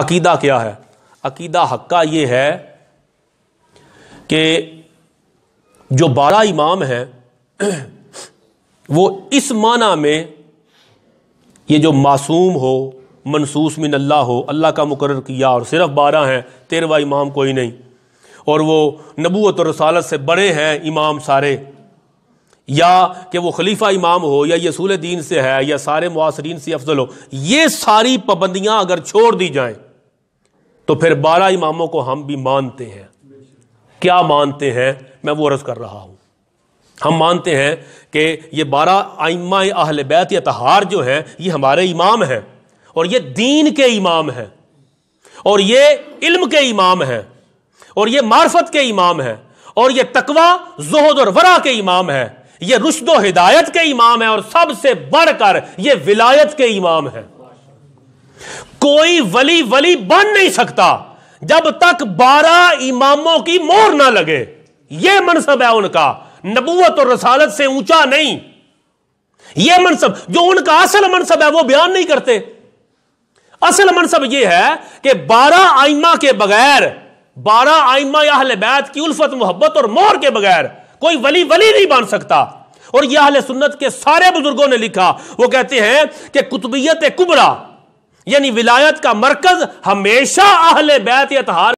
عقیدہ کیا ہے عقیدہ حقہ یہ ہے کہ جو بارہ امام ہیں وہ اس معنی میں یہ جو معصوم ہو منصوص من اللہ ہو اللہ کا مقرر کیا اور صرف بارہ ہیں تیرواں امام کوئی نہیں اور وہ نبوت اور رسالت سے بڑے ہیں امام سارے یا کہ وہ خلیفہ امام ہو یا یہ سول دین سے ہے یا سارے معاصرین سے افضل ہو یہ ساری پابندیاں اگر چھوڑ دی جائیں تو پھر بارہ اماموں کو ہم بھی مانتے ہیں کیا مانتے ہیں میں وہ عرض کر رہا ہوں ہم مانتے ہیں کہ یہ بارہ امہ اہل بیت یا تہار جو ہیں یہ ہمارے امام ہیں اور یہ دین کے امام ہیں اور یہ علم کے امام ہیں اور یہ معرفت کے امام ہیں اور یہ تقوی زہد اور ورا کے امام ہیں یہ رشد و ہدایت کے امام ہے اور سب سے بڑھ کر یہ ولایت کے امام ہے کوئی ولی ولی بن نہیں سکتا جب تک بارہ اماموں کی مور نہ لگے یہ منصب ہے ان کا نبوت اور رسالت سے اونچا نہیں یہ منصب جو ان کا اصل منصب ہے وہ بیان نہیں کرتے اصل منصب یہ ہے کہ بارہ آئمہ کے بغیر بارہ آئمہ اہل بیت کی الفت محبت اور مور کے بغیر کوئی ولی ولی نہیں بن سکتا اور یہ اہل سنت کے سارے بزرگوں نے لکھا وہ کہتے ہیں کہ کتبیت کبرا یعنی ولایت کا مرکز ہمیشہ اہل بیت بیتہ